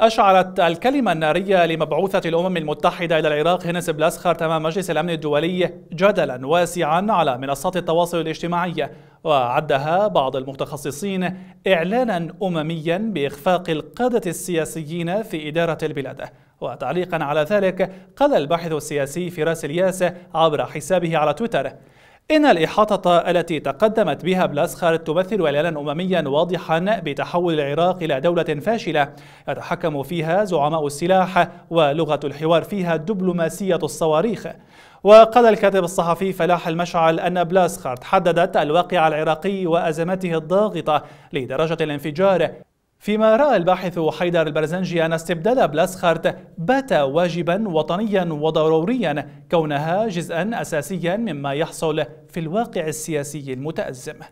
أشعلت الكلمة النارية لمبعوثة الأمم المتحدة إلى العراق هنس بلاسخر تمام مجلس الأمن الدولي جدلا واسعا على منصات التواصل الاجتماعي وعدها بعض المتخصصين إعلانا أمميا بإخفاق القادة السياسيين في إدارة البلاد وتعليقا على ذلك قال الباحث السياسي فراس الياس عبر حسابه على تويتر إن الإحاطة التي تقدمت بها بلاسخر تمثل إعلانا أمميا واضحا بتحول العراق إلى دولة فاشلة يتحكم فيها زعماء السلاح ولغة الحوار فيها دبلوماسية الصواريخ وقال الكاتب الصحفي فلاح المشعل أن بلاسخر حددت الواقع العراقي وأزمته الضاغطة لدرجة الانفجار فيما رأى الباحث حيدر البرزنجي أن استبدال بلاسخارت بات واجبا وطنيا وضروريا كونها جزءا أساسيا مما يحصل في الواقع السياسي المتأزم